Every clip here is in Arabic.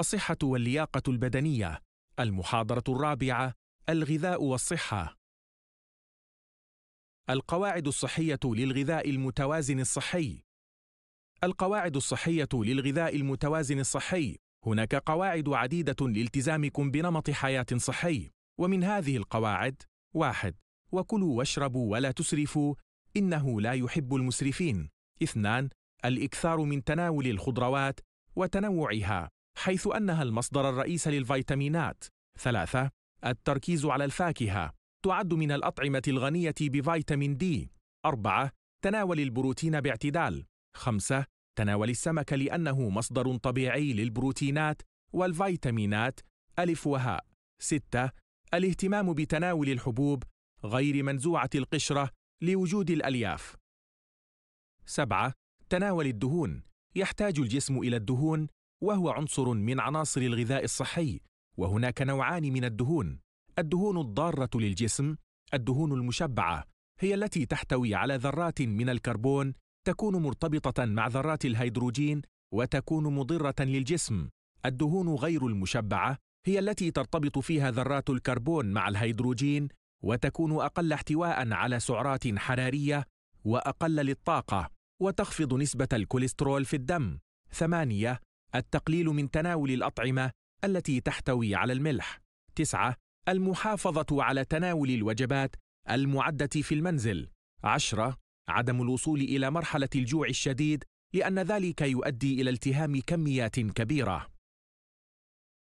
الصحة واللياقة البدنية المحاضرة الرابعة الغذاء والصحة القواعد الصحية للغذاء المتوازن الصحي القواعد الصحية للغذاء المتوازن الصحي هناك قواعد عديدة لالتزامكم بنمط حياة صحي ومن هذه القواعد واحد وكلوا واشربوا ولا تسرفوا إنه لا يحب المسرفين اثنان الإكثار من تناول الخضروات وتنوعها حيث أنها المصدر الرئيس للفيتامينات. 3. التركيز على الفاكهة تعد من الأطعمة الغنية بفيتامين دي. 4. تناول البروتين باعتدال. 5. تناول السمك لأنه مصدر طبيعي للبروتينات والفيتامينات ألف وهاء. 6. الاهتمام بتناول الحبوب غير منزوعة القشرة لوجود الألياف. 7. تناول الدهون يحتاج الجسم إلى الدهون وهو عنصر من عناصر الغذاء الصحي وهناك نوعان من الدهون الدهون الضاره للجسم الدهون المشبعه هي التي تحتوي على ذرات من الكربون تكون مرتبطه مع ذرات الهيدروجين وتكون مضره للجسم الدهون غير المشبعه هي التي ترتبط فيها ذرات الكربون مع الهيدروجين وتكون اقل احتواء على سعرات حراريه واقل للطاقه وتخفض نسبه الكوليسترول في الدم ثمانيه التقليل من تناول الأطعمة التي تحتوي على الملح. 9. المحافظة على تناول الوجبات المعدة في المنزل. 10. عدم الوصول إلى مرحلة الجوع الشديد لأن ذلك يؤدي إلى التهام كميات كبيرة.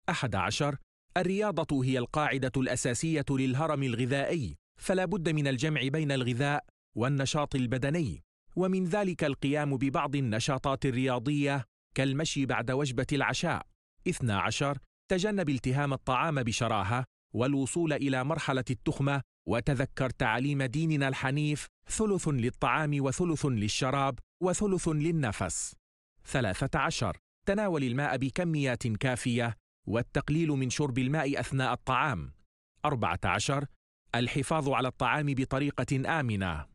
11. الرياضة هي القاعدة الأساسية للهرم الغذائي، فلا بد من الجمع بين الغذاء والنشاط البدني، ومن ذلك القيام ببعض النشاطات الرياضية كالمشي بعد وجبة العشاء 12 تجنب التهام الطعام بشراهة والوصول إلى مرحلة التخمة وتذكر تعاليم ديننا الحنيف ثلث للطعام وثلث للشراب وثلث للنفس 13 تناول الماء بكميات كافية والتقليل من شرب الماء أثناء الطعام 14 الحفاظ على الطعام بطريقة آمنة